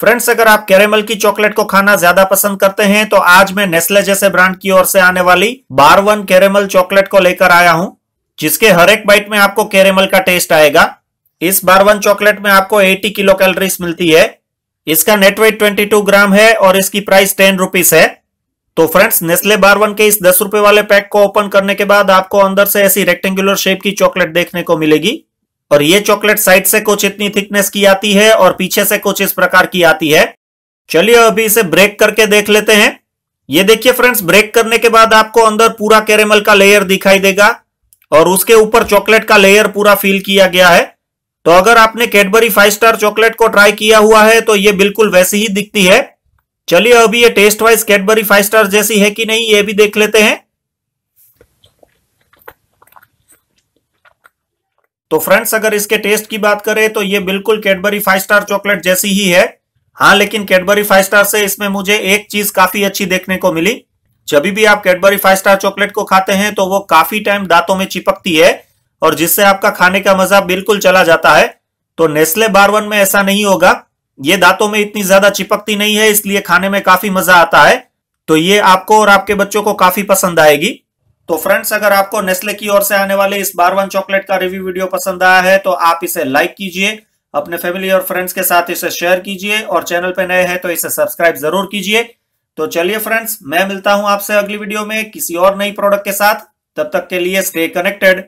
friends अगर आप caramel की चॉकलेट को खाना ज्यादा पसंद करते हैं तो आज मैं नेस्ले जैसे ब्रांड की ओर से आने वाली बारवन कैरेमल चॉकलेट को लेकर आया हूं जिसके हर एक बाइट में आपको कैरेमल का टेस्ट आएगा इस बारवन चॉकलेट में आपको 80 किलो कैलोरीज मिलती है इसका नेटवेट टू ग्राम है और इसकी प्राइस टेन रुपीज है तो फ्रेंड्स नेस्ले बारवन के इस दस रुपए वाले पैक को ओपन करने के बाद आपको अंदर से ऐसी रेक्टेंगुलर शेप की चॉकलेट देखने को मिलेगी और ये चॉकलेट साइड से कुछ इतनी थिकनेस की आती है और पीछे से कुछ इस प्रकार की आती है चलिए अभी इसे ब्रेक करके देख लेते हैं ये देखिए फ्रेंड्स ब्रेक करने के बाद आपको अंदर पूरा कैरेमल का लेयर दिखाई देगा और उसके ऊपर चॉकलेट का लेयर पूरा फील किया गया है तो अगर आपने कैडबरी फाइव स्टार चॉकलेट को ट्राई किया हुआ है तो ये बिल्कुल वैसी ही दिखती है चलिए अभी ये taste wise Cadbury five star जैसी है कि नहीं ये भी देख लेते हैं तो फ्रेंड्स अगर इसके टेस्ट की बात करें तो ये बिल्कुल कैडबरी फाइव स्टार चॉकलेट जैसी ही है हाँ लेकिन कैडबरी फाइव स्टार से इसमें मुझे एक चीज काफी अच्छी देखने को मिली जब भी आप कैडबरी फाइव स्टार चॉकलेट को खाते हैं तो वो काफी टाइम दांतों में चिपकती है और जिससे आपका खाने का मजा बिल्कुल चला जाता है तो नेस्ले बारवन में ऐसा नहीं होगा ये दांतों में इतनी ज्यादा चिपकती नहीं है इसलिए खाने में काफी मजा आता है तो ये आपको और आपके बच्चों को काफी पसंद आएगी तो फ्रेंड्स अगर आपको नेस्ले की ओर से आने वाले इस बार वन चॉकलेट का रिव्यू वीडियो पसंद आया है तो आप इसे लाइक कीजिए अपने फैमिली और फ्रेंड्स के साथ इसे शेयर कीजिए और चैनल पर नए हैं तो इसे सब्सक्राइब जरूर कीजिए तो चलिए फ्रेंड्स मैं मिलता हूं आपसे अगली वीडियो में किसी और नई प्रोडक्ट के साथ तब तक के लिए स्टे कनेक्टेड